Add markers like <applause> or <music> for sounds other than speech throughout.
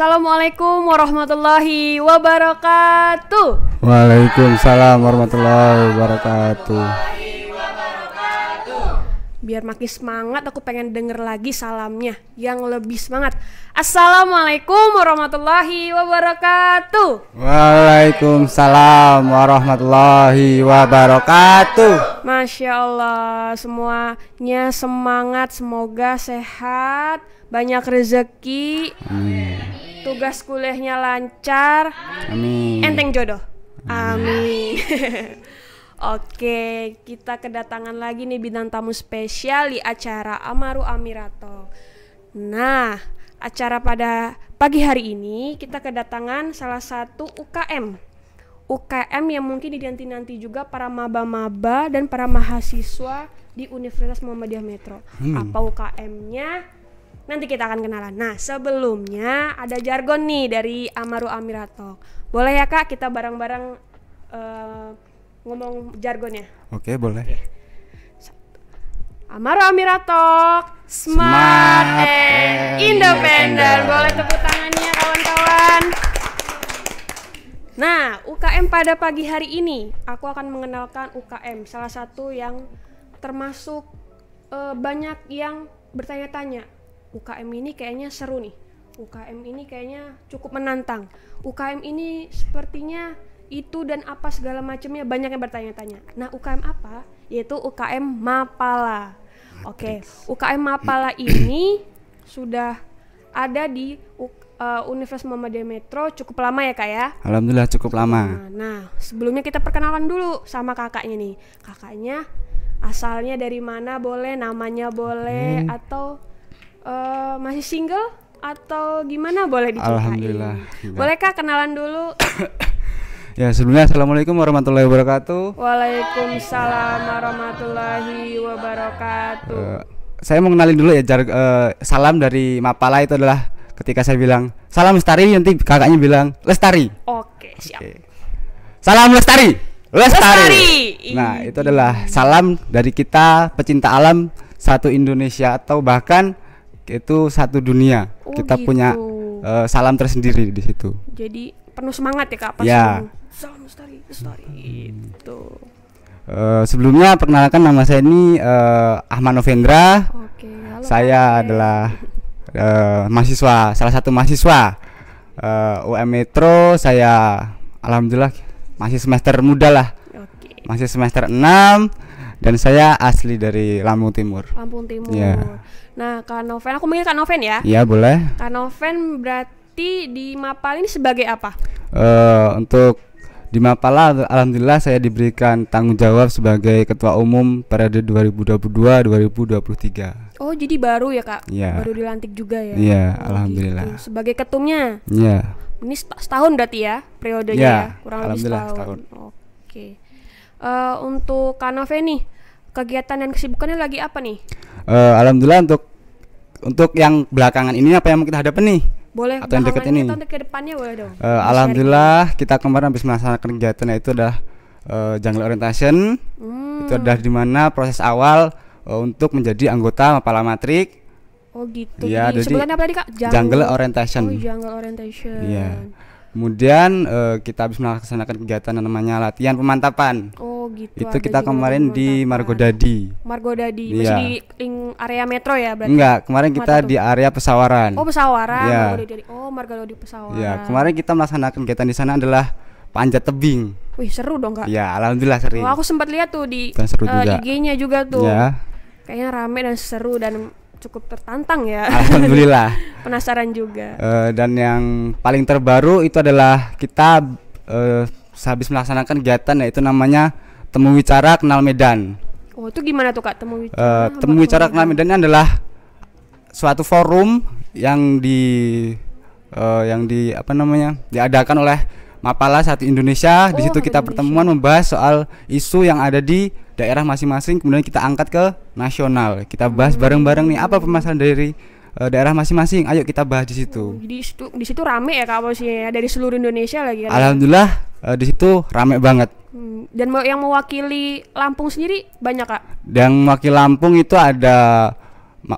Assalamualaikum warahmatullahi wabarakatuh. Waalaikumsalam warahmatullahi wabarakatuh. Biar makin semangat aku pengen denger lagi salamnya yang lebih semangat. Assalamualaikum warahmatullahi wabarakatuh. Waalaikumsalam warahmatullahi wabarakatuh. Masya Allah semuanya semangat semoga sehat banyak rezeki. Amin tugas kuliahnya lancar, amin. Enteng jodoh, amin. amin. <laughs> Oke, kita kedatangan lagi nih bidang tamu spesial di acara Amaru Amirato. Nah, acara pada pagi hari ini kita kedatangan salah satu UKM. UKM yang mungkin dinanti-nanti juga para maba-maba dan para mahasiswa di Universitas Muhammadiyah Metro. Hmm. Apa UKM-nya? Nanti kita akan kenalan. Nah, sebelumnya ada jargon nih dari Amaru Amiratok. Boleh ya Kak kita bareng-bareng uh, ngomong jargonnya? Oke, boleh. Amaru Amiratok Smart, Smart and Independent. Boleh tepuk tangannya kawan-kawan. Nah, UKM pada pagi hari ini aku akan mengenalkan UKM, salah satu yang termasuk uh, banyak yang bertanya-tanya UKM ini kayaknya seru nih UKM ini kayaknya cukup menantang UKM ini sepertinya itu dan apa segala macamnya banyak yang bertanya-tanya nah UKM apa yaitu UKM Mapala oke okay. UKM Mapala ini <coughs> sudah ada di uh, Universitas Muhammadiyah Metro cukup lama ya kak ya? Alhamdulillah cukup lama. Nah, nah sebelumnya kita perkenalkan dulu sama kakaknya nih. Kakaknya asalnya dari mana boleh, namanya boleh hmm. atau uh, masih single atau gimana boleh diceritain? Alhamdulillah. Ya. Bolehkah kenalan dulu? <coughs> ya sebelumnya assalamualaikum warahmatullahi wabarakatuh. Waalaikumsalam warahmatullahi wabarakatuh. Uh, saya mau kenalin dulu ya jar, uh, salam dari Mapala itu adalah ketika saya bilang salam lestari nanti kakaknya bilang lestari. Oke siap. Okay. Salam lestari. Lestari. lestari. Nah itu adalah salam dari kita pecinta alam satu Indonesia atau bahkan itu satu dunia. Oh, kita gitu. punya uh, salam tersendiri di situ. Jadi penuh semangat ya kak pas ya. Hmm. itu. Uh, eh, sebelumnya perkenalkan nama saya ini uh, Ahmad Novendra. Oke, halo, saya adalah uh, mahasiswa salah satu mahasiswa uh, UM Metro. Saya alhamdulillah masih semester muda lah. Okay. Masih semester 6 dan saya asli dari Lampung Timur. Lampung Timur. Yeah. Nah, Kak Noven, aku manggil Kak Noven ya. Iya, boleh. Kak Noven berarti di Mapala ini sebagai apa? Uh, untuk di Mapala alhamdulillah saya diberikan tanggung jawab sebagai ketua umum periode 2022-2023. Oh, jadi baru ya, Kak? Ya. Baru dilantik juga ya. Iya, oh, alhamdulillah. Gitu. Sebagai ketumnya? Iya. Ini setahun berarti ya periodenya ya, ya? kurang lebih setahun. setahun. Oke. Okay. Uh, eh, untuk Noven nih, kegiatan dan kesibukannya lagi apa nih? Uh, alhamdulillah untuk untuk yang belakangan ini apa yang kita hadapi nih? Boleh. Atau yang dekat ini? boleh dong. Uh, alhamdulillah kita kemarin habis melaksanakan kegiatan itu adalah uh, jungle orientation. Hmm. Itu adalah di mana proses awal uh, untuk menjadi anggota Mapala Matrik. Oh gitu. Ya jadi apa tadi Kak? Jungle, jungle orientation. Oh, jungle orientation. Iya. Kemudian uh, kita habis melaksanakan kegiatan yang namanya latihan pemantapan. Oh gitu. Itu kita kemarin di Margo Dadi. Margo Dadi iya. masih di area metro ya berarti. Enggak, kemarin kita Mata di tuh. area pesawaran. Oh, pesawaran. Iya. Oh, Margo Dadi pesawaran. Iya, kemarin kita melaksanakan kegiatan di sana adalah panjat tebing. Wih, seru dong, Kak. Iya, alhamdulillah seru. Oh, aku sempat lihat tuh di uh, IG-nya juga tuh. Iya. Kayaknya rame dan seru dan cukup tertantang ya. <laughs> Alhamdulillah. <laughs> Penasaran juga. Uh, dan yang paling terbaru itu adalah kita uh, eh, sehabis melaksanakan kegiatan yaitu namanya temu wicara kenal Medan. Oh, itu gimana tuh Kak temu wicara? Uh, temu wicara kenal Medan ini adalah suatu forum yang di uh, yang di apa namanya? diadakan oleh Mapala satu Indonesia. Oh, di situ kita Indonesia. pertemuan membahas soal isu yang ada di daerah masing-masing kemudian kita angkat ke nasional. Kita bahas hmm. bareng-bareng hmm. nih apa permasalahan dari Eh, daerah masing-masing. Ayo kita bahas di situ. Jadi oh, di situ di situ rame ya Kak posisinya ya? dari seluruh Indonesia lagi. Kan? Alhamdulillah uh, di situ rame banget. Hmm. Dan yang mewakili Lampung sendiri banyak Kak. Yang mewakili Lampung itu ada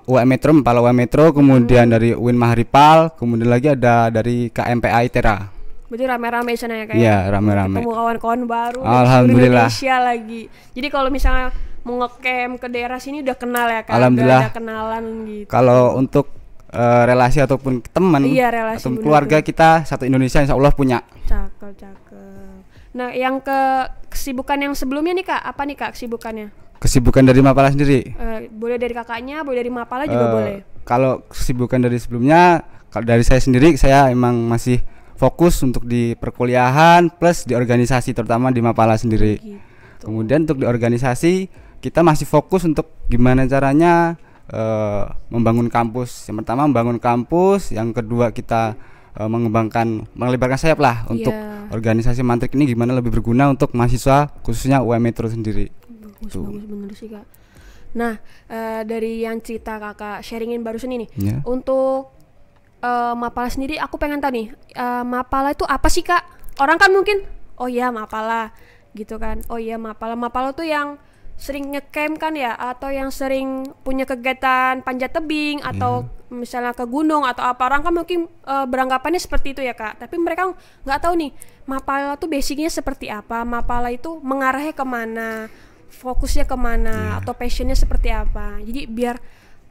UM Metro, Pala UM Metro, kemudian hmm. dari Win Maharipal, kemudian lagi ada dari KMPA ITERA. Berarti rame-rame sana ya kayaknya. Iya, rame-rame. Ketemu kawan-kawan baru. Alhamdulillah. Indonesia lagi. Jadi kalau misalnya mau ngecamp ke daerah sini udah kenal ya kan alhamdulillah udah kenalan gitu kalau untuk uh, relasi ataupun teman iya, relasi atau keluarga bener. kita satu Indonesia insya Allah punya cakep cakep nah yang ke kesibukan yang sebelumnya nih kak apa nih kak kesibukannya kesibukan dari Mapala sendiri uh, boleh dari kakaknya boleh dari Mapala juga eh, boleh kalau kesibukan dari sebelumnya kalau dari saya sendiri saya emang masih fokus untuk di perkuliahan plus di organisasi terutama di Mapala sendiri. Oh, gitu. Kemudian untuk di organisasi kita masih fokus untuk gimana caranya uh, membangun kampus. Yang pertama membangun kampus, yang kedua kita uh, mengembangkan melebarkan sayap lah untuk yeah. organisasi mantrik ini gimana lebih berguna untuk mahasiswa khususnya UM Metro sendiri. Bagus, Tuh. bagus bener sih kak. Nah uh, dari yang cerita kakak sharingin barusan ini, yeah. untuk uh, Mapala sendiri aku pengen tahu nih uh, Mapala itu apa sih kak? Orang kan mungkin oh iya Mapala gitu kan, oh iya Mapala Mapala tuh yang sering ngecamp kan ya atau yang sering punya kegiatan panjat tebing atau hmm. misalnya ke gunung atau apa orang kan mungkin e, beranggapannya seperti itu ya kak tapi mereka nggak tahu nih mapala tuh basicnya seperti apa mapala itu mengarahnya kemana fokusnya kemana yeah. atau passionnya seperti apa jadi biar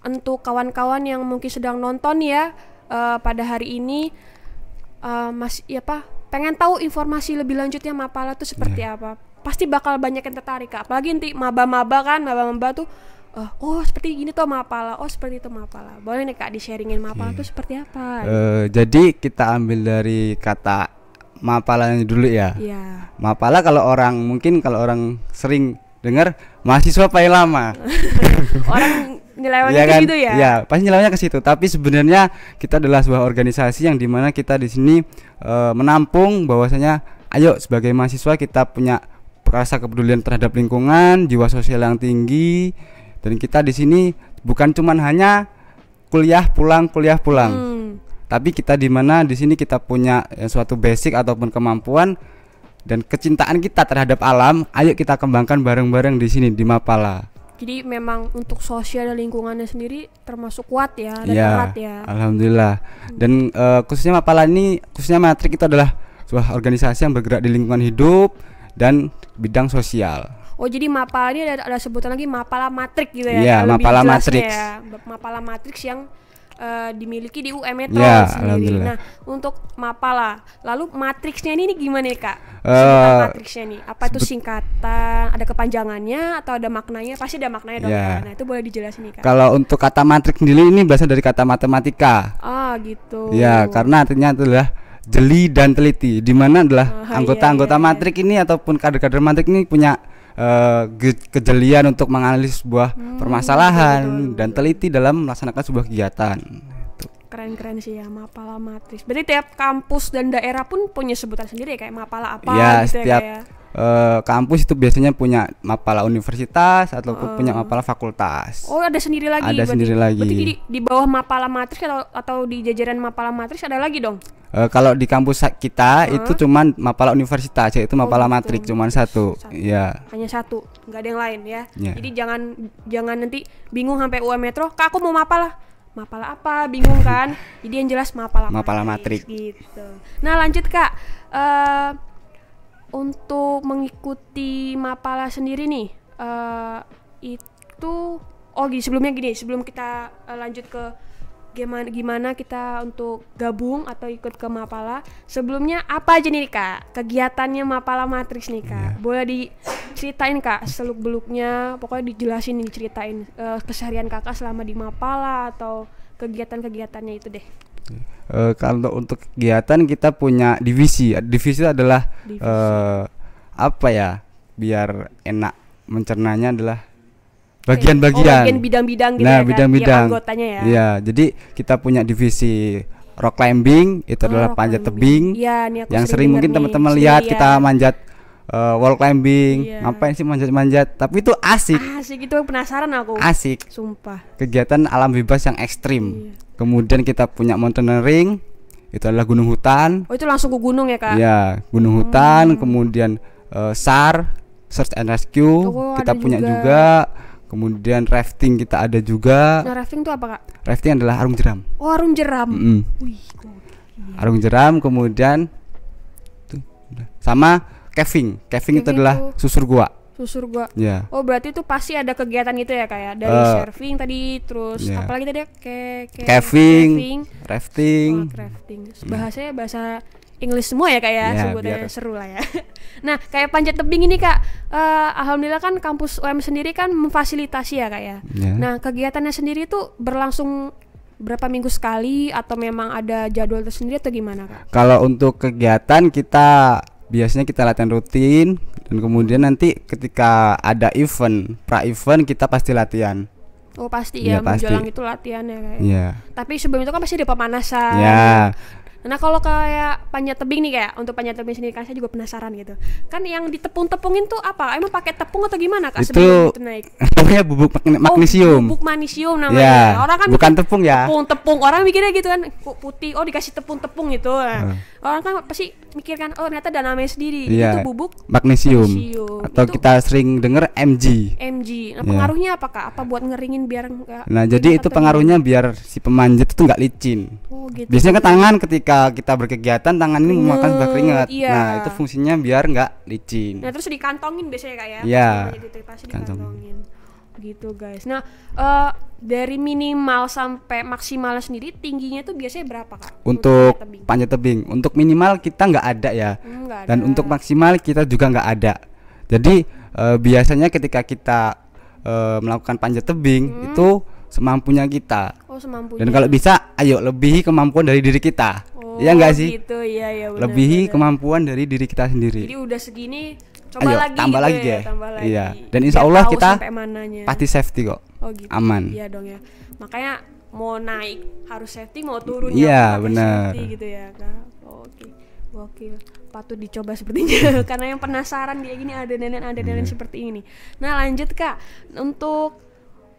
untuk kawan-kawan yang mungkin sedang nonton ya e, pada hari ini e, eh, mas ya apa pengen tahu informasi lebih lanjutnya mapala tuh seperti yeah. apa pasti bakal banyak yang tertarik apalagi nanti maba-maba kan maba-maba tuh oh, oh seperti gini tuh mapala oh seperti itu mapala boleh nih kak di sharingin mapala okay. tuh seperti apa uh, jadi kita ambil dari kata yang dulu ya yeah. mapala kalau orang mungkin kalau orang sering dengar mahasiswa paling lama <laughs> orang nyelewanya kan? ya kan? gitu ya ya pasti nilainya ke situ tapi sebenarnya kita adalah sebuah organisasi yang dimana kita di sini uh, menampung bahwasanya ayo sebagai mahasiswa kita punya rasa kepedulian terhadap lingkungan, jiwa sosial yang tinggi. Dan kita di sini bukan cuman hanya kuliah pulang, kuliah pulang. Hmm. Tapi kita di mana di sini kita punya eh, suatu basic ataupun kemampuan dan kecintaan kita terhadap alam, ayo kita kembangkan bareng-bareng di sini di Mapala. Jadi memang untuk sosial dan lingkungannya sendiri termasuk kuat ya dan ya, kuat ya. Alhamdulillah. Hmm. Dan uh, khususnya Mapala ini khususnya Matrik itu adalah sebuah organisasi yang bergerak di lingkungan hidup dan bidang sosial. Oh jadi mapala ini ada, ada sebutan lagi mapala matrik gitu ya? Iya mapala matrik. Ya. Mapala matrik yang uh, dimiliki di UM Metro ya, sendiri. Nah untuk mapala, lalu matriksnya ini, ini gimana ya kak? uh, matriksnya nih, apa itu singkatan? Ada kepanjangannya atau ada maknanya? Pasti ada maknanya dong. Iya. Nah itu boleh dijelasin nih kak. Kalau untuk kata matrik sendiri ini berasal dari kata matematika. Ah gitu. Ya karena artinya itu adalah jeli dan teliti di mana adalah oh, iya, anggota-anggota iya, iya, matrik ini ataupun kader-kader matrik ini punya uh, kejelian untuk menganalisis sebuah hmm, permasalahan betul. dan teliti dalam melaksanakan sebuah kegiatan keren-keren sih ya Mapala Matris. Berarti tiap kampus dan daerah pun punya sebutan sendiri ya kayak Mapala apa ya, gitu setiap, ya kayak. Uh, kampus itu biasanya punya Mapala universitas atau uh. punya eh. Mapala fakultas. Oh, ada sendiri lagi. Ada berarti, sendiri lagi. Berarti di, di bawah Mapala Matris atau atau di jajaran Mapala Matris ada lagi dong? Uh, kalau di kampus kita uh. itu cuman Mapala universitas yaitu Mapala oh, Matrik gitu. cuman satu. satu. Ya. Hanya satu, nggak ada yang lain ya. Yeah. Jadi jangan jangan nanti bingung sampai UM Metro, "Kak, aku mau Mapala." mapala apa bingung kan <laughs> jadi yang jelas mapala mapala matrik gitu nah lanjut kak uh, untuk mengikuti mapala sendiri nih uh, itu oh gini sebelumnya gini sebelum kita uh, lanjut ke gimana gimana kita untuk gabung atau ikut ke mapala sebelumnya apa aja nih kak kegiatannya mapala matrix nih kak yeah. boleh di ceritain kak seluk beluknya pokoknya dijelasin ceritain uh, eh, keseharian kakak selama di Mapala atau kegiatan-kegiatannya itu deh uh, kalau untuk kegiatan kita punya divisi divisi adalah divisi. Uh, apa ya biar enak mencernanya adalah oh, bagian-bagian oh, bagian bidang-bidang gitu nah ya, bidang-bidang kan? ya ya jadi kita punya divisi rock climbing itu oh, adalah panjat tebing ya, yang sering mungkin teman-teman iya, lihat ya. kita manjat uh, wall climbing, iya. ngapain sih manjat-manjat. Tapi itu asik. Asik itu penasaran aku. Asik. Sumpah. Kegiatan alam bebas yang ekstrim. Iya. Kemudian kita punya mountaineering, itu adalah gunung hutan. Oh itu langsung ke gunung ya kak? ya gunung hmm. hutan. Kemudian uh, SAR, search and rescue, kita punya juga. juga. Kemudian rafting kita ada juga. Nah rafting itu apa kak? Rafting adalah arung jeram. Oh arung jeram. Mm -hmm. Wih, arung jeram kemudian tuh, sama caving. Caving itu adalah itu... susur gua susur gua. Yeah. Oh berarti itu pasti ada kegiatan gitu ya kayak ya? dari uh, surfing tadi, terus yeah. apalagi tadi ya? ke, ke caving, rafting rafting. Oh, rafting. Bahasanya bahasa Inggris semua ya kayak ya, yeah, ya, biar. seru lah ya. <laughs> nah kayak panjat tebing ini kak, uh, alhamdulillah kan kampus UM sendiri kan memfasilitasi ya kak ya. Yeah. Nah kegiatannya sendiri itu berlangsung berapa minggu sekali atau memang ada jadwal tersendiri atau gimana kak? Kalau untuk kegiatan kita biasanya kita latihan rutin dan kemudian nanti ketika ada event pra event kita pasti latihan Oh pasti ya, ya pasti. menjelang itu latihan ya kayak. Iya. Tapi sebelum itu kan pasti ada pemanasan. Iya. Nah kalau kayak panjat tebing nih kayak untuk panjat tebing sendiri kan saya juga penasaran gitu. Kan yang ditepung-tepungin tuh apa? Emang pakai tepung atau gimana kak? Itu, sebelum itu naik. <laughs> bubuk oh, magnesium. Oh, bubuk magnesium namanya. Ya. Orang kan bukan tepung ya. Tepung-tepung orang mikirnya gitu kan putih. Oh dikasih tepung-tepung gitu. Hmm orang kan pasti mikirkan oh ternyata danamai sendiri yeah. itu bubuk magnesium, atau itu kita sering dengar Mg Mg nah yeah. pengaruhnya apa kak apa buat ngeringin biar enggak nah jadi itu pengaruhnya ini? biar si pemanjat itu enggak licin oh, gitu. biasanya ke tangan ketika kita berkegiatan tangan ini memakan sebuah keringat iya. nah itu fungsinya biar enggak licin nah terus dikantongin biasanya kak ya yeah. Iya gitu, dikantongin, dikantongin gitu guys nah uh, dari minimal sampai maksimal sendiri tingginya itu biasanya berapa kak untuk panjat tebing, untuk minimal kita nggak ada ya hmm, gak ada. dan untuk maksimal kita juga nggak ada jadi uh, biasanya ketika kita uh, melakukan panjat tebing hmm. itu semampunya kita oh, semampunya. dan kalau bisa ayo lebihi kemampuan dari diri kita iya oh, ya enggak sih gitu, ya, ya, bener, lebihi bener. kemampuan dari diri kita sendiri jadi udah segini Coba Ayo, lagi tambah gitu lagi iya, ya, Tambah lagi. Iya. Dan insya Allah kita pasti safety kok. Oh gitu. Aman. Iya dong ya. Makanya mau naik harus safety, mau iya, turun iya, ya benar. safety gitu ya. Kak. Oh, Oke. Patut dicoba sepertinya <laughs> karena yang penasaran dia gini ada nenek ada nenek hmm. seperti ini. Nah, lanjut Kak. Untuk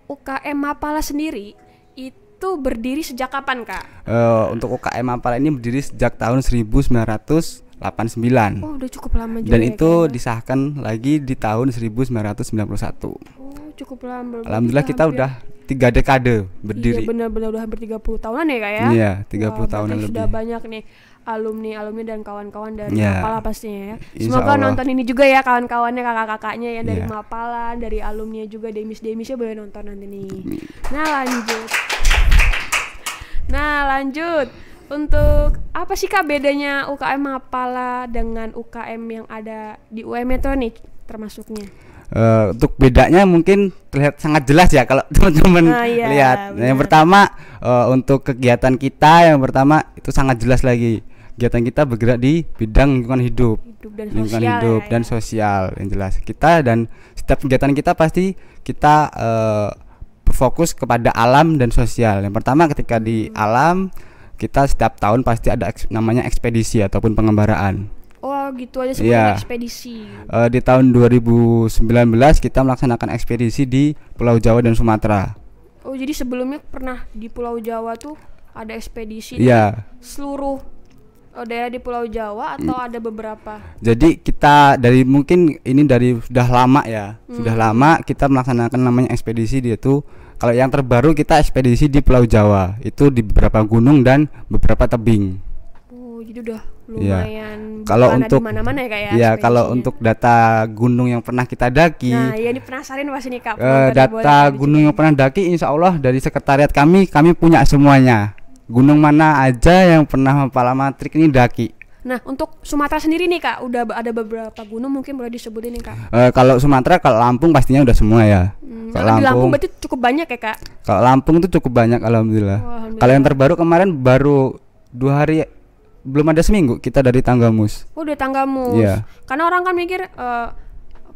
UKM Mapala sendiri itu berdiri sejak kapan, Kak? Uh, untuk UKM Mapala ini berdiri sejak tahun 1900 89. Oh, udah cukup lama juga. Dan ya, itu kayaknya. disahkan lagi di tahun 1991. Oh, cukup lama. Alhamdulillah kita, kita hampir... udah tiga dekade berdiri. Iya, benar-benar udah hampir 30 tahunan ya, Kak ya? Iya, 30 Wah, tahunan lebih. Sudah banyak nih alumni-alumni dan kawan-kawan dari yeah. Mapala pastinya ya. Semoga Allah. nonton ini juga ya kawan-kawannya, kakak-kakaknya ya dari yeah. Mapala, dari alumni juga, demis-demisnya boleh nonton nanti nih. Nah, lanjut. Nah, lanjut. Untuk apa sih Kak bedanya UKM Mapala dengan UKM yang ada di UM Metro nih termasuknya? Uh, untuk bedanya mungkin terlihat sangat jelas ya kalau <laughs> teman-teman ah, iya, lihat. Nah, yang pertama uh, untuk kegiatan kita yang pertama itu sangat jelas lagi kegiatan kita bergerak di bidang lingkungan hidup, hidup dan lingkungan sosial hidup ya, dan ya. sosial yang jelas kita dan setiap kegiatan kita pasti kita uh, fokus kepada alam dan sosial. Yang pertama ketika di hmm. alam kita setiap tahun pasti ada eks, namanya ekspedisi ataupun pengembaraan. Oh, gitu aja sebenarnya iya. ekspedisi. Uh, di tahun 2019 kita melaksanakan ekspedisi di Pulau Jawa dan Sumatera. Oh, jadi sebelumnya pernah di Pulau Jawa tuh ada ekspedisi yeah. seluruh eh, daerah di Pulau Jawa atau mm. ada beberapa? Jadi kita dari mungkin ini dari sudah lama ya, mm. sudah lama kita melaksanakan namanya ekspedisi dia tuh kalau yang terbaru kita ekspedisi di Pulau Jawa, itu di beberapa gunung dan beberapa tebing. Oh, jadi udah iya. lumayan. Ya. Kalau untuk mana-mana ya kayak. Ya, iya, kalau untuk data gunung yang pernah kita daki. Nah, ya ini penasaran pasti nih Kak. Uh, data gunung yang pernah daki insya Allah dari sekretariat kami kami punya semuanya. Gunung mana aja yang pernah matrik ini daki Nah, untuk Sumatera sendiri nih Kak, udah ada beberapa gunung mungkin boleh disebutin nih Kak. Uh, kalau Sumatera kalau Lampung pastinya udah semua ya. Hmm, kalau Lampung, Lampung berarti cukup banyak ya Kak. Kalau Lampung tuh cukup banyak alhamdulillah. Oh, alhamdulillah. Kalau yang terbaru kemarin baru dua hari belum ada seminggu kita dari Tanggamus. Oh, dari Tanggamus. Yeah. Karena orang kan mikir uh,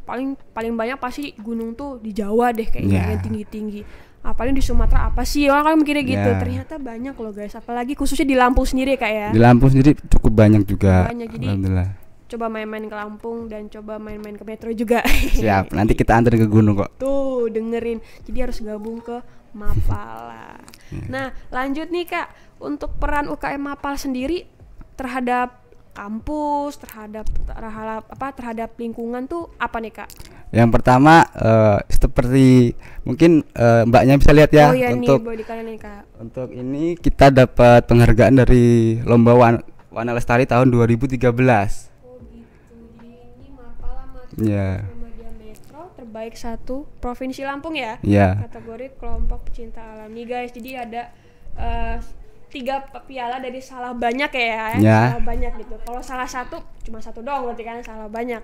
paling paling banyak pasti gunung tuh di Jawa deh kayaknya yeah. tinggi-tinggi apalagi di Sumatera apa sih orang kalau mikirnya gitu yeah. ternyata banyak loh guys apalagi khususnya di Lampung sendiri kayak ya di Lampung sendiri cukup banyak juga banyak jadi Alhamdulillah coba main-main ke Lampung dan coba main-main ke Metro juga <laughs> siap nanti kita antar ke gunung kok tuh dengerin jadi harus gabung ke Mapala <laughs> iya. nah lanjut nih kak untuk peran UKM Mapala sendiri terhadap kampus terhadap terhadap apa terhadap lingkungan tuh apa nih kak? Yang pertama uh, seperti mungkin uh, mbaknya bisa lihat ya oh, iya untuk nih, nih, kak. untuk ini kita dapat penghargaan dari lomba Wan Wana Lestari tahun 2013. Oh gitu. Jadi ini iya. Metro terbaik satu provinsi Lampung ya. Yeah. Kategori kelompok pecinta alam nih guys. Jadi ada uh, tiga piala dari salah banyak ya, ya, ya. salah banyak gitu. Kalau salah satu cuma satu doang berarti kan salah banyak.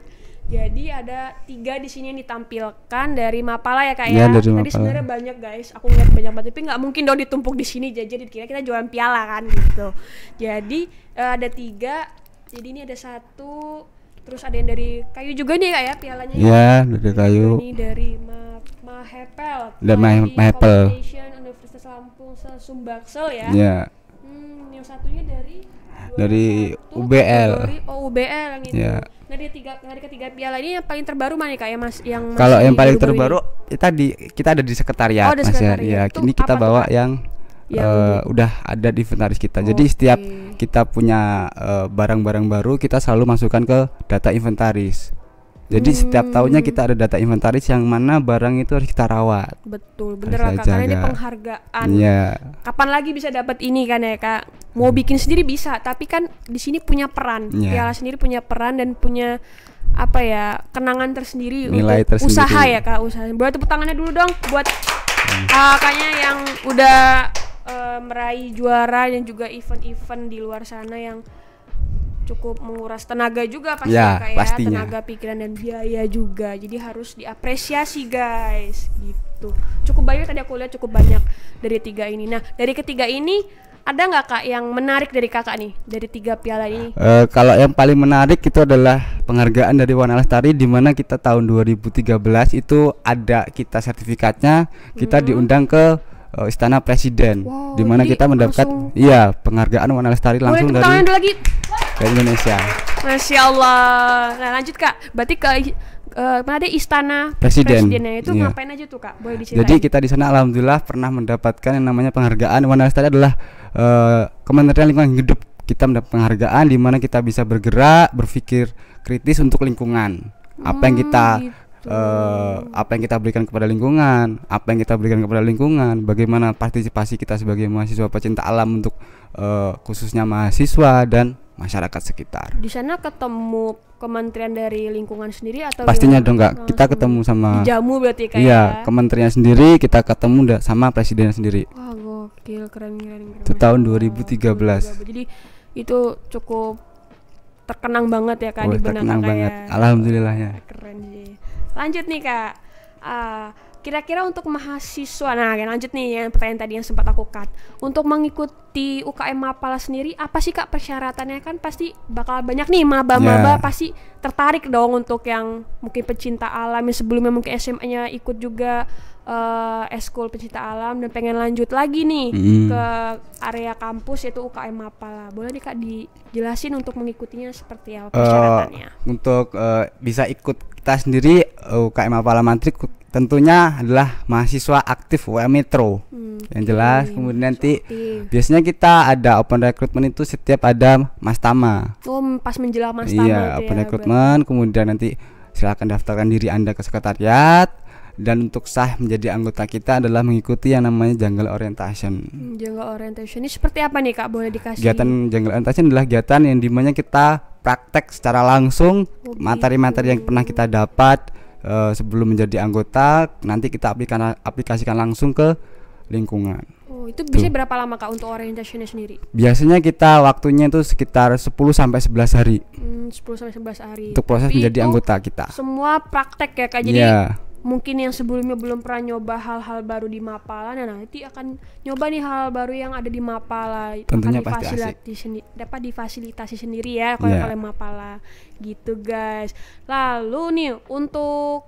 Jadi ada tiga di sini yang ditampilkan dari Mapala ya kak ya. ya. Tadi sebenarnya banyak guys, aku ngeliat banyak banget tapi nggak mungkin dong ditumpuk di sini jadi kira-kira kita jualan piala kan gitu. Jadi eh, ada tiga, jadi ini ada satu, terus ada yang dari kayu juga nih kak ya pialanya. Iya ya, dari kayu. Ini dari Ma Mahepel. Dari Mahepel. Universitas Lampung Sumbaksel ya. Iya. Hmm, yang satunya dari dari UBL. Dari oh, UBL gitu. Ya. Nah, di tiga hari ketiga piala ini yang paling terbaru mana kak ya Mas yang Kalau yang paling terbaru ini? Eh, tadi kita ada di sekretariat oh, Mas ya. sekretariat. ya. Itu ini kita bawa itu? yang yang uh, udah ada di inventaris kita. Oh, Jadi setiap okay. kita punya eh, barang-barang uh, barang -barang baru kita selalu masukkan ke data inventaris. Jadi hmm. setiap tahunnya kita ada data inventaris yang mana barang itu harus kita rawat. Betul, bener lah kak. Karena ini penghargaan. Yeah. Kapan lagi bisa dapat ini kan ya kak? Mau hmm. bikin sendiri bisa, tapi kan di sini punya peran. Yeah. Piala sendiri punya peran dan punya apa ya kenangan tersendiri Nilai untuk tersendiri. usaha ya kak usaha. Buat tepuk tangannya dulu dong buat hmm. uh, kakaknya yang udah uh, meraih juara dan juga event-event di luar sana yang cukup menguras tenaga juga pasti ya, ya kayak ya. pastinya. tenaga pikiran dan biaya juga jadi harus diapresiasi guys gitu cukup banyak tadi aku lihat cukup banyak dari tiga ini nah dari ketiga ini ada nggak kak yang menarik dari kakak nih dari tiga piala ini? Uh, kalau yang paling menarik itu adalah penghargaan dari Wan Alastari di mana kita tahun 2013 itu ada kita sertifikatnya kita hmm. diundang ke eh, Istana Presiden wow, di mana kita mendapat iya penghargaan Wana Lestari langsung dari. lagi ke Indonesia. Masya Allah. Nah lanjut kak, berarti ke uh, eh, ada istana presiden. presidennya itu iya. ngapain aja tuh kak? Boleh diceritain. Jadi kita di sana alhamdulillah pernah mendapatkan yang namanya penghargaan. Wanita tadi adalah uh, Kementerian Lingkungan Hidup. Kita mendapat penghargaan di mana kita bisa bergerak, berpikir kritis untuk lingkungan. Apa yang hmm, kita Uh, apa yang kita berikan kepada lingkungan, apa yang kita berikan kepada lingkungan, bagaimana partisipasi kita sebagai mahasiswa pecinta alam untuk uh, khususnya mahasiswa dan masyarakat sekitar. Di sana ketemu kementerian dari lingkungan sendiri atau Pastinya dong enggak. Hmm. Oh, kita ketemu sama Jamu berarti kayak Iya, ya. kementerian sendiri, kita ketemu sama presiden sendiri. Wah, gokil, keren keren. keren itu tahun 2013. 2013. Jadi itu cukup terkenang banget ya Kak oh, di benak Banget. Ya. Keren sih. Lanjut nih Kak. Uh, Kira-kira untuk mahasiswa, nah lanjut nih yang pertanyaan tadi yang sempat aku cut. Untuk mengikuti UKM Mapala sendiri, apa sih kak persyaratannya? Kan pasti bakal banyak nih maba-maba yeah. pasti tertarik dong untuk yang mungkin pecinta alam yang sebelumnya mungkin SMA-nya ikut juga uh, eh, eskul pecinta alam dan pengen lanjut lagi nih mm. ke area kampus yaitu UKM Mapala. Boleh nih kak dijelasin untuk mengikutinya seperti apa eh, persyaratannya? Uh, untuk uh, bisa ikut kita sendiri UKM Mapala Mantri tentunya adalah mahasiswa aktif UM Metro hmm, yang jelas okay, kemudian nanti aktif. biasanya kita ada open recruitment itu setiap ada mas tama oh pas menjelang mas iya, tama iya open ya, recruitment kemudian nanti silakan daftarkan diri anda ke sekretariat dan untuk sah menjadi anggota kita adalah mengikuti yang namanya jungle orientation hmm, jungle orientation ini seperti apa nih kak boleh dikasih kegiatan jungle orientation adalah kegiatan yang dimana kita praktek secara langsung oh, gitu. materi-materi okay. yang pernah kita dapat Eh, sebelum menjadi anggota nanti kita aplikan aplikasikan langsung ke lingkungan. Oh, itu bisa berapa lama Kak untuk orientasinya sendiri? Biasanya kita waktunya itu sekitar 10 sampai 11 hari. Hmm, 10 sampai 11 hari. Untuk proses Tapi menjadi anggota kita. Semua praktek ya Kak. Jadi yeah mungkin yang sebelumnya belum pernah nyoba hal-hal baru di Mapala nah nanti akan nyoba nih hal hal baru yang ada di Mapala tentunya akan difasilitasi sendiri dapat difasilitasi sendiri ya kalau yeah. oleh Mapala gitu guys lalu nih untuk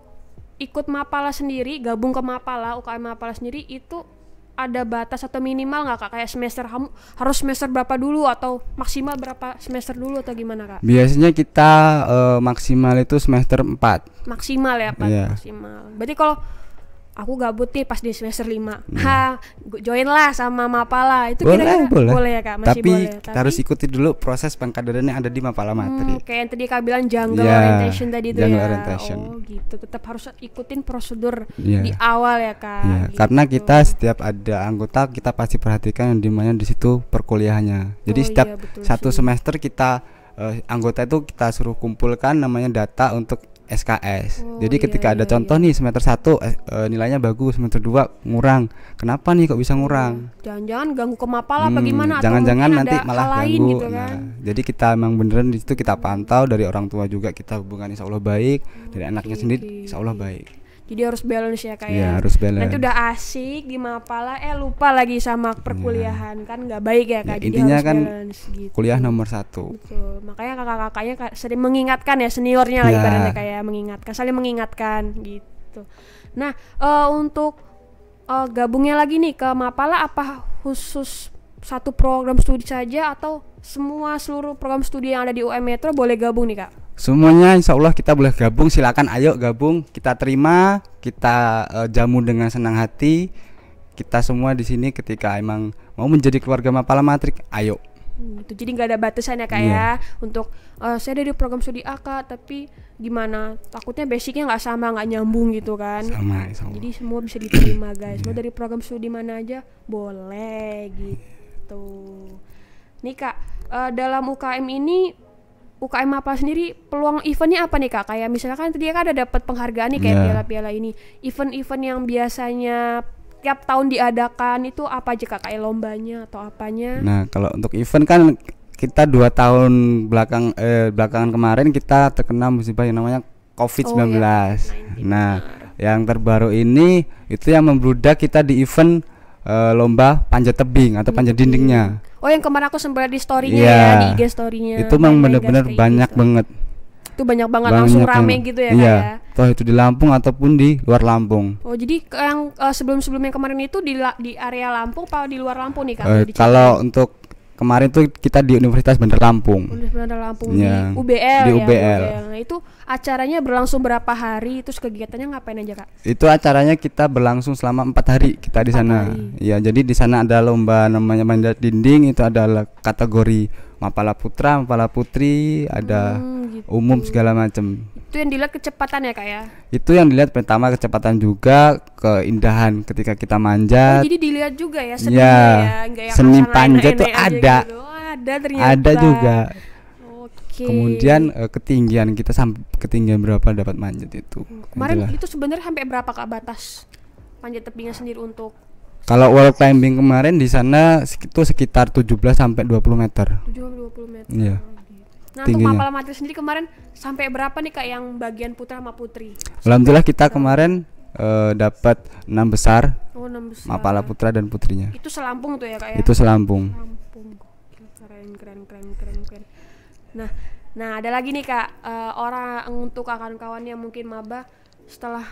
ikut Mapala sendiri gabung ke Mapala UKM Mapala sendiri itu ada batas atau minimal nggak kak kayak semester kamu harus semester berapa dulu atau maksimal berapa semester dulu atau gimana kak? Biasanya kita uh, maksimal itu semester 4 Maksimal ya pak? Yeah. Maksimal. Berarti kalau aku gabut nih pas di semester lima. hmm. ha join lah sama Mapala itu boleh, kira-kira boleh. boleh ya kak masih tapi boleh kita harus ikuti dulu proses pengkaderan yang ada di Mapala hmm, kayak yang tadi kak bilang jungle yeah, orientation tadi itu jungle ya orientation. oh gitu tetap harus ikutin prosedur yeah. di awal ya kak yeah. gitu. karena kita setiap ada anggota kita pasti perhatikan yang dimana di situ perkuliahannya jadi oh, setiap iya, satu sih. semester kita uh, anggota itu kita suruh kumpulkan namanya data untuk SKS. Oh, Jadi ketika iya, ada iya, contoh iya. nih semester 1 eh, eh, nilainya bagus, semester 2 ngurang. Kenapa nih kok bisa ngurang? Oh, jangan-jangan ganggu kemapala hmm, apa gimana Jangan-jangan nanti malah ganggu. Gitu nah, kan? nah, jadi kita memang beneran di situ kita pantau dari orang tua juga kita hubungan insya Allah baik, oh, dari anaknya sendiri insya Allah baik jadi harus balance ya kayak. Iya, ya. harus balance. Nanti udah asik di Mapala eh lupa lagi sama iya. perkuliahan ya. kan nggak baik ya Kak. Ya, intinya harus kan balance, gitu. kuliah nomor satu. Betul. Makanya kakak-kakaknya sering mengingatkan ya seniornya iya. ya. lah ibaratnya kayak mengingatkan, saling mengingatkan gitu. Nah, uh, untuk uh, gabungnya lagi nih ke Mapala apa khusus satu program studi saja atau semua seluruh program studi yang ada di UM Metro boleh gabung nih Kak? semuanya insya Allah kita boleh gabung silakan ayo gabung kita terima kita uh, jamu dengan senang hati kita semua di sini ketika emang mau menjadi keluarga Mapala Matrik ayo hmm, itu jadi nggak ada batasan ya kak yeah. ya untuk uh, saya dari program studi A tapi gimana takutnya basicnya nggak sama nggak nyambung gitu kan sama, sama. jadi semua bisa diterima guys yeah. mau iya. dari program studi mana aja boleh gitu nih kak uh, dalam UKM ini UKM apa sendiri peluang eventnya apa nih kak? Kayak misalnya kan tadi kan ada dapat penghargaan nih kayak iya. piala-piala yeah. ini. Event-event yang biasanya tiap tahun diadakan itu apa aja kak? Kayak lombanya atau apanya? Nah kalau untuk event kan kita dua tahun belakang eh, belakangan kemarin kita terkena musibah yang namanya COVID-19. Oh, iya. Nah yang terbaru ini itu yang membludak kita di event eh, lomba panjat tebing atau hmm, panjat dindingnya. Iya. Oh yang kemarin aku sempat di storynya yeah. ya di IG storynya. Itu memang benar-benar banyak gitu. banget. Itu banyak banget banyak langsung rame yang, gitu ya iya. kayak. Toh itu di Lampung ataupun di luar Lampung. Oh jadi yang uh, sebelum-sebelumnya kemarin itu di di area Lampung atau di luar Lampung nih kak? Uh, kalau untuk kemarin tuh kita di Universitas Bandar Lampung. Universitas Bandar Lampung ya. di iya. UBL. Di ya, UBL. Nah, itu acaranya berlangsung berapa hari? Terus kegiatannya ngapain aja kak? Itu acaranya kita berlangsung selama empat hari kita di sana. Iya, Ya jadi di sana ada lomba namanya mandat dinding itu ada kategori mapala putra, mapala putri, ada hmm, gitu. umum segala macam itu yang dilihat kecepatan ya kak ya itu yang dilihat pertama kecepatan juga keindahan ketika kita manjat oh, jadi dilihat juga ya seni iya, ya, ya seni panjat itu ada gitu. oh, ada ternyata ada juga okay. kemudian uh, ketinggian kita sampai ketinggian berapa dapat manjat itu hmm, kemarin Itulah. itu sebenarnya sampai berapa kak batas manjat tebingnya sendiri untuk kalau wall climbing kemarin di sana itu sekitar 17 sampai 20 meter. 17 20 meter. Iya. Yeah. Nah tingginya. untuk Mapala Materi sendiri kemarin sampai berapa nih kak yang bagian putra sama putri? Alhamdulillah kita kemarin uh, dapat enam besar, oh, besar. Mapala putra dan putrinya. Itu selampung tuh ya kak ya? Itu selampung. Selampung. Keren keren keren keren keren. Nah nah ada lagi nih kak uh, orang untuk kawan-kawan yang mungkin maba setelah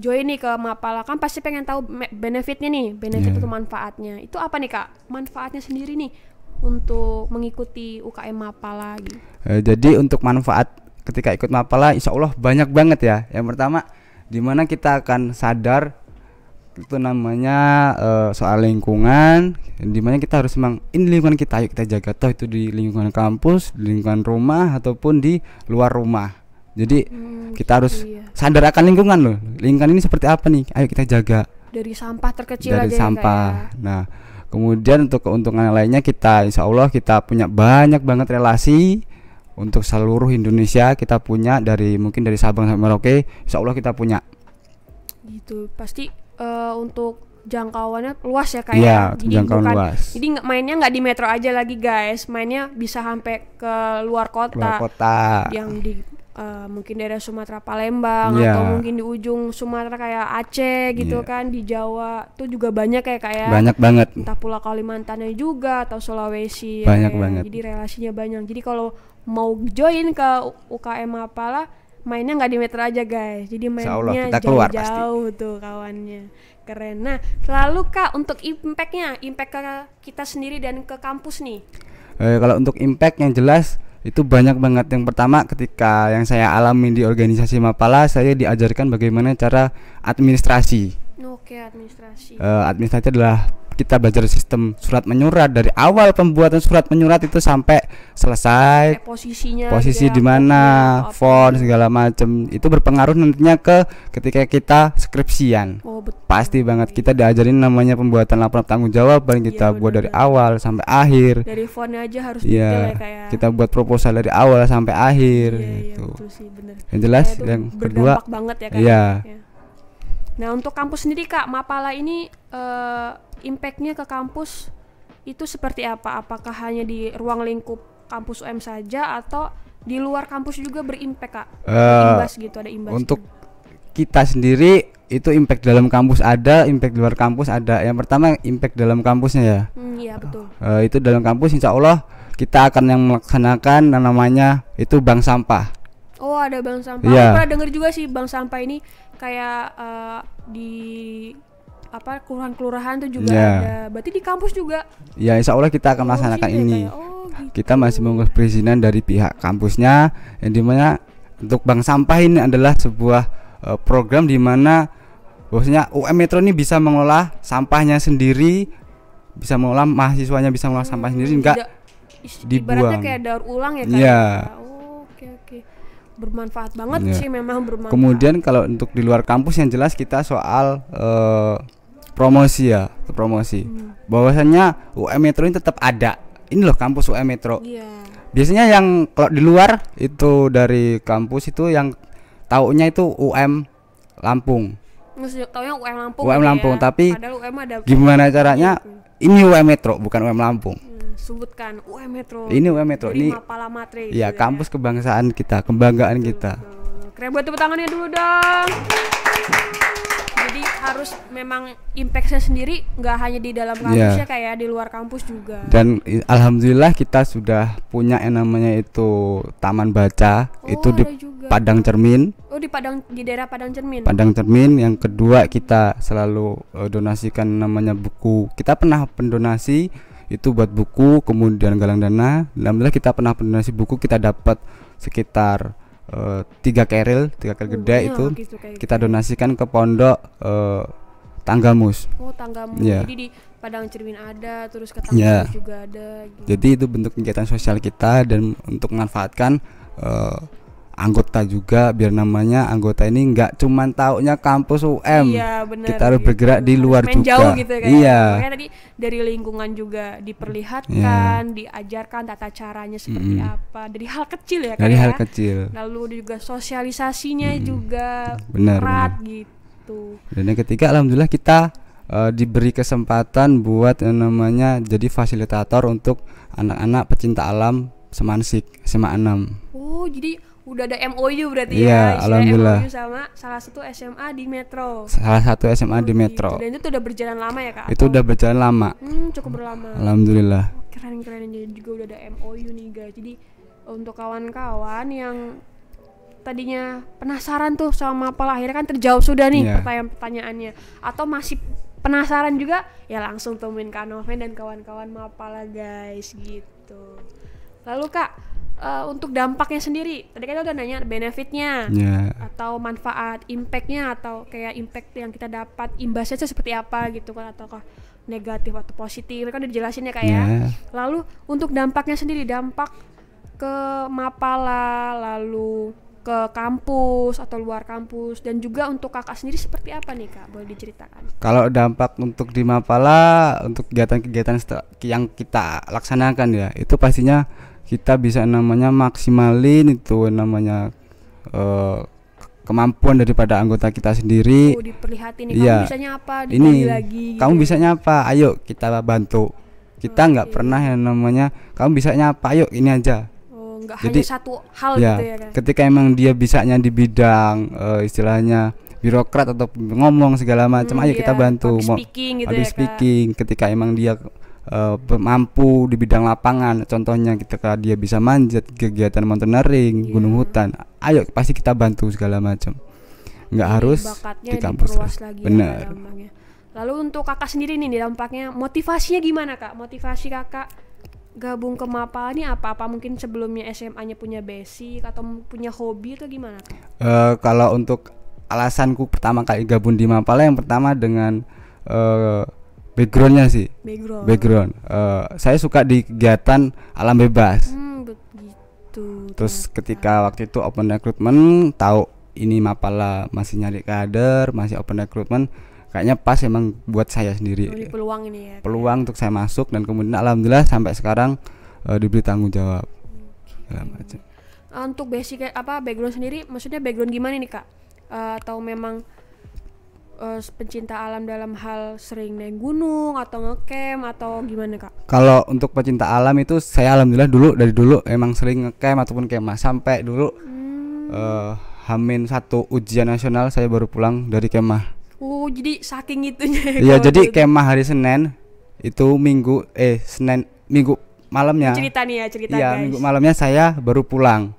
join nih ke Mapala kan pasti pengen tahu benefitnya nih, benefit yeah. atau manfaatnya. Itu apa nih Kak? Manfaatnya sendiri nih untuk mengikuti UKM Mapala gitu. Eh, jadi untuk manfaat ketika ikut Mapala insya Allah banyak banget ya. Yang pertama dimana kita akan sadar itu namanya uh, soal lingkungan dimana kita harus memang ini lingkungan kita ayo kita jaga toh itu di lingkungan kampus di lingkungan rumah ataupun di luar rumah jadi hmm, kita harus iya. sadar akan lingkungan loh lingkungan ini seperti apa nih ayo kita jaga dari sampah terkecil dari aja ya, sampah ya, nah Kemudian untuk keuntungan lainnya kita insya Allah kita punya banyak banget relasi untuk seluruh Indonesia kita punya dari mungkin dari Sabang sampai Merauke insya Allah kita punya gitu pasti uh, untuk jangkauannya luas ya kayak ya? Iya jadi jangkauan bukan, luas. jadi nggak mainnya nggak di metro aja lagi guys mainnya bisa sampai ke luar kota, luar kota. yang di uh, mungkin daerah Sumatera Palembang yeah. atau mungkin di ujung Sumatera kayak Aceh gitu yeah. kan di Jawa tuh juga banyak ya, kayak kayak banyak banget entah pula Kalimantannya juga atau Sulawesi ya, banyak ya, banget jadi relasinya banyak jadi kalau mau join ke UKM apalah mainnya nggak di meter aja guys jadi mainnya jauh-jauh tuh kawannya keren nah lalu kak untuk impactnya impact ke kita sendiri dan ke kampus nih eh, kalau untuk impact yang jelas itu banyak banget yang pertama ketika yang saya alami di organisasi Mapala saya diajarkan bagaimana cara administrasi. Oke, administrasi. Uh, administrasi adalah kita belajar sistem surat menyurat dari awal pembuatan surat menyurat itu sampai selesai sampai posisinya posisi ya, di mana font segala macam itu berpengaruh nantinya ke ketika kita skripsian oh, betul. pasti banget kita diajarin namanya pembuatan laporan tanggung jawab paling iya, kita ya, buat dari awal sampai akhir dari fontnya aja harus iya, ya, kayak ya. kita buat proposal dari awal sampai akhir ya, gitu ya, yang jelas ya, yang kedua banget ya, kan? ya. ya nah untuk kampus sendiri kak Mapala ini uh, impactnya ke kampus itu seperti apa? Apakah hanya di ruang lingkup kampus UM saja atau di luar kampus juga berimpact kak? Uh, imbas gitu ada imbas. Untuk gitu. kita sendiri itu impact dalam kampus ada, impact luar kampus ada. Yang pertama impact dalam kampusnya ya. Hmm, iya betul. Uh, itu dalam kampus Insya Allah kita akan yang melaksanakan namanya itu bank sampah. Oh ada bank sampah. Yeah. pernah dengar juga sih bank sampah ini kayak uh, di apa kelurahan-kelurahan itu juga yeah. ada. Berarti di kampus juga. Ya Insya Allah kita akan oh, melaksanakan gitu ya, ini. oh, gitu. Kita masih mengurus perizinan dari pihak kampusnya yang dimana untuk bank sampah ini adalah sebuah uh, program di mana bosnya UM Metro ini bisa mengelola sampahnya sendiri, bisa mengelola mahasiswanya bisa mengelola sampah hmm, sendiri enggak dibuang. Ibaratnya kayak daur ulang ya kan. oke oke. bermanfaat banget yeah. sih memang bermanfaat. Kemudian kalau untuk di luar kampus yang jelas kita soal uh, promosi ya promosi hmm. bahwasannya UM Metro ini tetap ada ini loh kampus UM Metro yeah. biasanya yang kalau di luar itu dari kampus itu yang taunya itu UM Lampung Maksudnya, UM Lampung UM Lampung ya. tapi UM ada gimana caranya ini UM Metro bukan UM Lampung hmm, sebutkan UM Metro ini UM Metro ini Matre, ya gitu kampus ya. kebangsaan kita kebanggaan betul, kita betul. keren buat tepuk tangannya dulu dong jadi harus memang impactnya sendiri nggak hanya di dalam iya. kampusnya yeah. kayak di luar kampus juga dan alhamdulillah kita sudah punya yang namanya itu taman baca oh, itu di juga. Padang Cermin oh di Padang di daerah Padang Cermin Padang Cermin yang kedua kita selalu uh, donasikan namanya buku kita pernah pendonasi itu buat buku kemudian galang dana alhamdulillah kita pernah pendonasi buku kita dapat sekitar uh, tiga keril tiga keril hmm, gede uh, itu gitu, gitu. kita donasikan ke pondok uh, eh, tanggamus oh tanggamus yeah. jadi di padang cermin ada terus ke tanggamus iya. yeah. juga ada gitu. jadi itu bentuk kegiatan sosial kita dan untuk memanfaatkan uh, anggota juga biar namanya anggota ini nggak cuman taunya kampus UM iya, bener, kita harus gitu. bergerak di luar juga jauh gitu kan iya tadi dari lingkungan juga diperlihatkan iya. diajarkan tata caranya seperti mm -hmm. apa dari hal kecil ya dari ya. hal kecil lalu juga sosialisasinya mm -hmm. juga benar, gitu dan yang ketiga alhamdulillah kita uh, diberi kesempatan buat yang namanya jadi fasilitator untuk anak-anak pecinta alam Semansik sema enam. oh jadi udah ada MOU berarti iya, ya. alhamdulillah. MOU sama salah satu SMA di Metro. Salah satu SMA oh, di gitu. Metro. Gitu. Dan itu udah berjalan lama ya, Kak? Itu oh. udah berjalan lama. Hmm, cukup berlama. Alhamdulillah. Keren-keren jadi juga udah ada MOU nih, guys. Jadi untuk kawan-kawan yang tadinya penasaran tuh sama apa akhirnya kan terjawab sudah nih yeah. pertanyaan-pertanyaannya atau masih penasaran juga ya langsung temuin Kak Noven dan kawan-kawan Mapala guys gitu Lalu Kak, uh, untuk dampaknya sendiri, tadi kan udah nanya benefitnya yeah. atau manfaat, impactnya atau kayak impact yang kita dapat imbasnya itu seperti apa gitu kan atau negatif atau positif kan udah dijelasin ya kak yeah. ya. Lalu untuk dampaknya sendiri dampak ke Mapala lalu ke kampus atau luar kampus dan juga untuk kakak sendiri seperti apa nih kak boleh diceritakan? Kalau dampak untuk di Mapala untuk kegiatan-kegiatan yang kita laksanakan ya itu pastinya kita bisa namanya maksimalin itu namanya uh, kemampuan daripada anggota kita sendiri. Oh, diperlihatin nih, ya. kamu iya. bisanya apa? Ini lagi, gitu. kamu bisanya apa? Ayo kita bantu. Kita nggak pernah yang namanya kamu bisa nyapa, Ayo ini aja. Oh, enggak Jadi hanya satu hal ya, gitu ya. Kan? Ketika emang dia bisanya di bidang uh, istilahnya birokrat atau ngomong segala macam, hmm, ayo iya. kita bantu. mau speaking gitu ya, speaking. kan? Ketika emang dia uh, eh, mampu di bidang lapangan contohnya ketika dia bisa manjat kegiatan mountaineering yeah. gunung hutan ayo pasti kita bantu segala macam nggak Jadi harus di kampus lagi benar ya, lalu untuk kakak sendiri nih dampaknya motivasinya gimana kak motivasi kakak gabung ke MAPA ini apa apa mungkin sebelumnya SMA-nya punya basic atau punya hobi atau gimana kak? Uh, kalau untuk alasanku pertama kali gabung di Mapala yang pertama dengan uh, backgroundnya sih background background uh, saya suka di kegiatan alam bebas hmm, begitu terus ternyata. ketika waktu itu open recruitment tahu ini mapala masih nyari kader masih open recruitment kayaknya pas emang buat saya sendiri peluang ini ya peluang kayak. untuk saya masuk dan kemudian alhamdulillah sampai sekarang uh, diberi tanggung jawab okay. Eh, untuk basic apa background sendiri maksudnya background gimana nih kak uh, atau memang uh, pencinta alam dalam hal sering naik gunung atau ngecamp atau gimana kak? Kalau untuk pecinta alam itu saya alhamdulillah dulu dari dulu emang sering ngecamp ataupun kemah sampai dulu hmm. uh, Hamin satu ujian nasional saya baru pulang dari kemah. Oh jadi saking itunya. Ya, iya jadi itu. kemah hari Senin itu minggu eh Senin minggu malamnya. Cerita nih ya cerita Iya minggu malamnya saya baru pulang.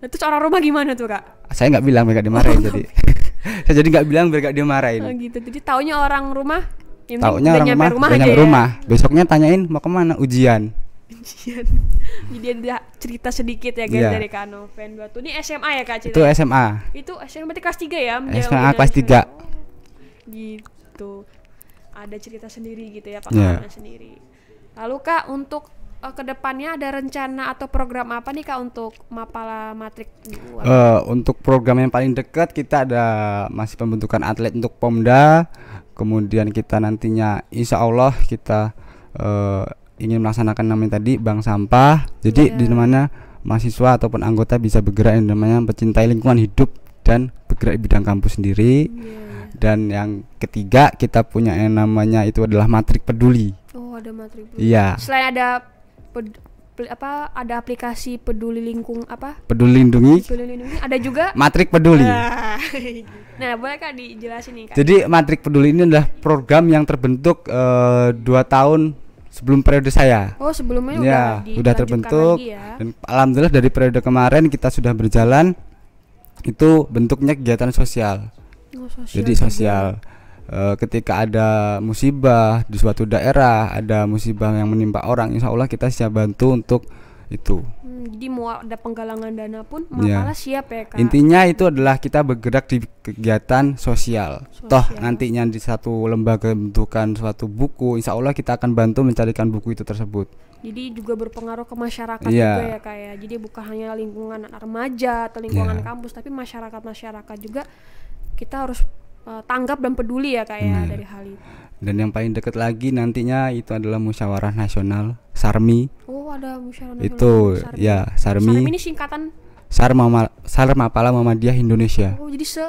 Nah, terus orang rumah gimana tuh kak? Saya nggak bilang mereka dimarahin oh. jadi. <laughs> <laughs> saya jadi nggak bilang biar gak dia marahin oh, gitu jadi taunya orang rumah taunya orang rumah rumah, udah nyampe ya? rumah ya? besoknya tanyain mau kemana ujian ujian <laughs> jadi ada cerita sedikit ya guys yeah. dari kano fan tuh ini SMA ya Kak itu SMA itu SMA berarti kelas 3 ya SMA kelas 3 oh, gitu ada cerita sendiri gitu ya pak yeah. Iya. sendiri lalu Kak untuk uh, eh, kedepannya ada rencana atau program apa nih kak untuk Mapala Matrik? Uh, gitu? eh, untuk program yang paling dekat kita ada masih pembentukan atlet untuk Pomda, kemudian kita nantinya Insya Allah kita uh, ingin melaksanakan namanya tadi bank sampah, jadi yeah. di mana mahasiswa ataupun anggota bisa bergerak yang namanya mencintai lingkungan hidup dan bergerak di bidang kampus sendiri. Yeah. Dan yang ketiga kita punya yang namanya itu adalah matrik peduli. Oh, ada matrik peduli. Iya. Selain ada ped, ped, apa ada aplikasi peduli lingkung apa peduli lindungi peduli lindungi ada juga matrik peduli <laughs> nah boleh kan dijelasin nih kak jadi matrik peduli ini adalah program yang terbentuk uh, dua tahun sebelum periode saya. Oh, sebelumnya ya, udah, udah terbentuk. ya. Dan alhamdulillah dari periode kemarin kita sudah berjalan. Itu bentuknya kegiatan sosial. Oh, sosial Jadi sosial. Juga. Eh, ketika ada musibah di suatu daerah ada musibah yang menimpa orang insya Allah kita siap bantu untuk itu hmm, jadi mau ada penggalangan dana pun ya. malah siap ya kak intinya itu adalah kita bergerak di kegiatan sosial, sosial. toh nantinya di satu lembaga bentukan suatu buku insya Allah kita akan bantu mencarikan buku itu tersebut jadi juga berpengaruh ke masyarakat yeah. juga ya kak ya jadi bukan hanya lingkungan remaja atau lingkungan yeah. kampus tapi masyarakat masyarakat juga kita harus Eh, tanggap dan peduli ya kayak ya, nah. dari hal itu. Dan yang paling deket lagi nantinya itu adalah musyawarah nasional Sarmi. Oh, ada musyawarah nasional. Itu Sarmi. ya, Sarmi. Sarmi ini singkatan Sarma Sarma Pala Muhammadiyah Indonesia. Oh, jadi se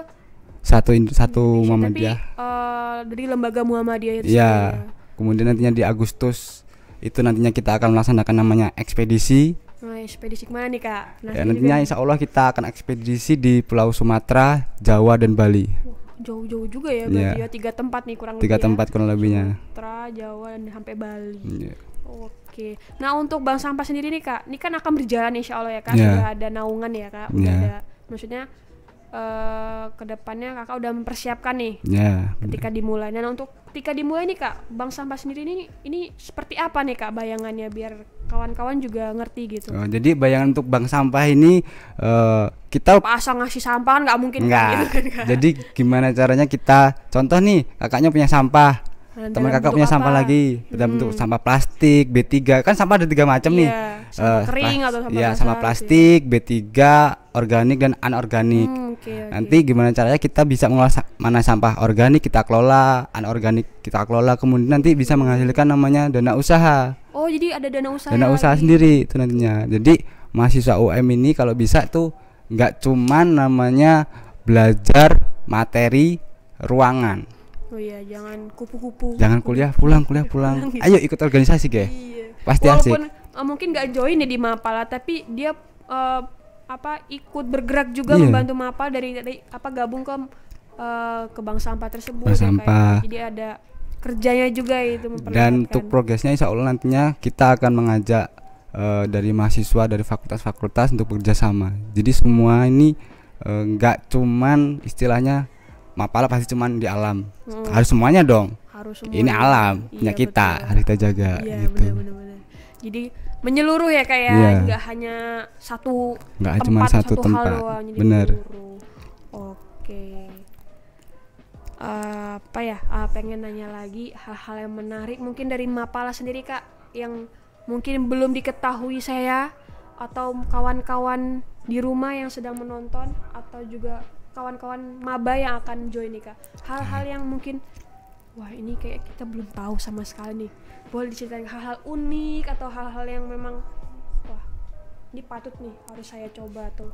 satu satu Indonesia, Muhammadiyah. Tapi, uh, eh, dari lembaga Muhammadiyah itu. Ya. Sebenarnya. Kemudian nantinya di Agustus itu nantinya kita akan melaksanakan namanya ekspedisi. Nah, ekspedisi kemana nih kak? Nah, ya, nantinya juga. Nah, insya Allah kita akan ekspedisi di Pulau Sumatera, Jawa dan Bali. Wow jauh-jauh juga ya berarti yeah. ya tiga tempat nih kurang tiga lebih. Tiga ya. tempat ya. kurang lebihnya. Sumatera, Jawa dan sampai Bali. Yeah. Oke. Nah, untuk bank sampah sendiri nih Kak, ini kan akan berjalan insya Allah ya Kak. Yeah. Sudah ada naungan ya Kak. sudah yeah. ada maksudnya uh, eh, kedepannya Kakak udah mempersiapkan nih. Yeah, ketika dimulainya dimulai. Nah, untuk ketika dimulai nih Kak, bank sampah sendiri ini ini seperti apa nih Kak bayangannya biar kawan-kawan juga ngerti gitu. Oh, jadi bayangan untuk bank sampah ini uh, kita pasang ngasih sampah kan nggak mungkin kan nggak. Gitu kan, Jadi gimana caranya kita contoh nih kakaknya punya sampah, nah, teman kakak punya apa? sampah lagi dalam hmm. bentuk sampah plastik B3 kan sampah ada tiga macam yeah, nih. Iya, sampah uh, kering atau sampah ya, sampah plastik B3 organik dan anorganik. Hmm, okay, okay. Nanti gimana caranya kita bisa mengolah sa mana sampah organik kita kelola, anorganik kita kelola, kemudian nanti bisa menghasilkan namanya dana usaha. Oh jadi ada dana usaha. Dana usaha lagi. sendiri itu nantinya. Jadi mahasiswa UM ini kalau bisa tuh nggak cuman namanya belajar materi ruangan. Oh iya jangan kupu-kupu. Jangan kuliah pulang kuliah pulang. Ayo ikut organisasi ge. Iya. Pasti Walaupun, asik. Uh, eh, mungkin nggak join ya di Mapala tapi dia uh, apa ikut bergerak juga iya. membantu Mapala dari, dari apa gabung ke uh, ke bank sampah tersebut. Ya, bank sampah. Jadi ada kerjanya juga itu dan untuk progresnya insya Allah nantinya kita akan mengajak uh, dari mahasiswa dari fakultas-fakultas untuk bekerjasama jadi semua ini eh, nggak uh, cuman istilahnya mapala pasti cuman di alam hmm. harus semuanya dong harus semuanya. ini alam iya, punya kita betul. harus kita jaga iya, gitu bener, bener, jadi menyeluruh ya kayak yeah. Iya. hanya satu nggak cuma satu, satu tempat bener oke okay. Eh, apa ya uh, pengen nanya lagi hal-hal yang menarik mungkin dari Mapala sendiri kak yang mungkin belum diketahui saya atau kawan-kawan di rumah yang sedang menonton atau juga kawan-kawan maba yang akan join nih kak hal-hal yang mungkin wah ini kayak kita belum tahu sama sekali nih boleh diceritain hal-hal unik atau hal-hal yang memang wah ini patut nih harus saya coba tuh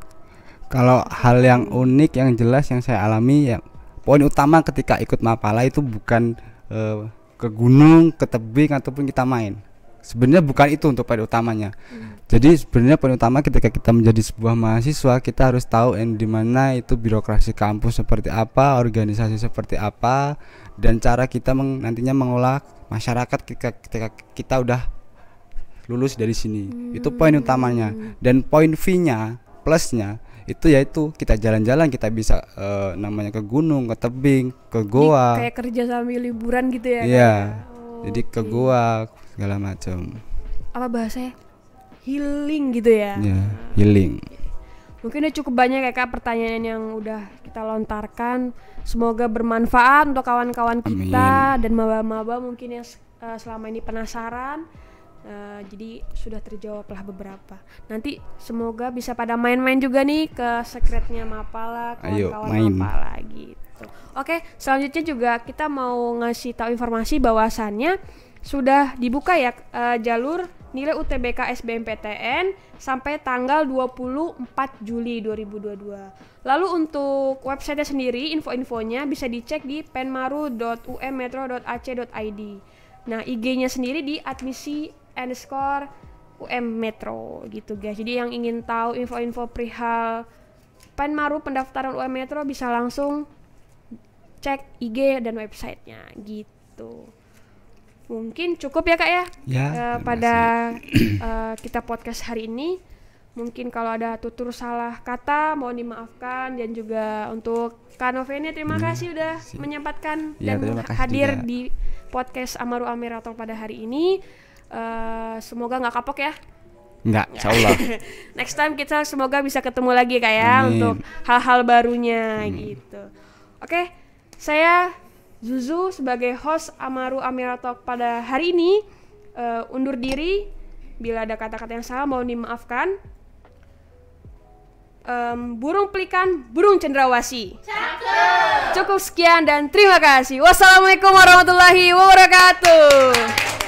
kalau hal yang unik yang jelas yang saya alami ya poin utama ketika ikut mapala itu bukan uh, ke gunung, ke tebing ataupun kita main. Sebenarnya bukan itu untuk poin utamanya. Hmm. Jadi sebenarnya poin utama ketika kita menjadi sebuah mahasiswa kita harus tahu yang di mana itu birokrasi kampus seperti apa, organisasi seperti apa, dan cara kita meng, nantinya mengolah masyarakat ketika, ketika kita udah lulus dari sini. Hmm. Itu poin utamanya hmm. dan poin V-nya plusnya itu ya itu kita jalan-jalan kita bisa uh, namanya ke gunung ke tebing ke goa Jadi kayak kerja sambil liburan gitu ya iya ya? jadi okay. ke goa segala macam apa bahasanya healing gitu ya yeah, healing mungkin udah cukup banyak ya kak pertanyaan yang udah kita lontarkan semoga bermanfaat untuk kawan-kawan kita Amin. dan maba-maba mungkin yang uh, selama ini penasaran Uh, jadi sudah terjawablah beberapa. Nanti semoga bisa pada main-main juga nih ke sekretnya Mapala, kawan-kawan Mapala gitu. Oke, selanjutnya juga kita mau ngasih tahu informasi bahwasannya sudah dibuka ya uh, jalur nilai UTBK SBMPTN sampai tanggal 24 Juli 2022. Lalu untuk websitenya sendiri info-infonya bisa dicek di penmaru.ummetro.ac.id. Nah, IG-nya sendiri di admisi underscore UM Metro gitu guys. Jadi yang ingin tahu info-info perihal Penmaru pendaftaran UM Metro bisa langsung cek IG dan websitenya gitu. Mungkin cukup ya kak ya, ya uh, pada uh, kita podcast hari ini. Mungkin kalau ada tutur salah kata mohon dimaafkan dan juga untuk Kanovene terima ya, kasih udah menyempatkan ya, dan hadir juga. di podcast Amaru amirator pada hari ini. Eh, semoga nggak kapok ya Enggak, <laughs> insya Allah. Next time kita semoga bisa ketemu lagi kayak ya untuk hal-hal barunya hmm. gitu. Oke, okay, saya Zuzu sebagai host Amaru Amira Talk pada hari ini uh, undur diri. Bila ada kata-kata yang salah mau dimaafkan. Um, burung pelikan, burung cendrawasi. Cakep. Cukup sekian dan terima kasih. Wassalamualaikum warahmatullahi wabarakatuh.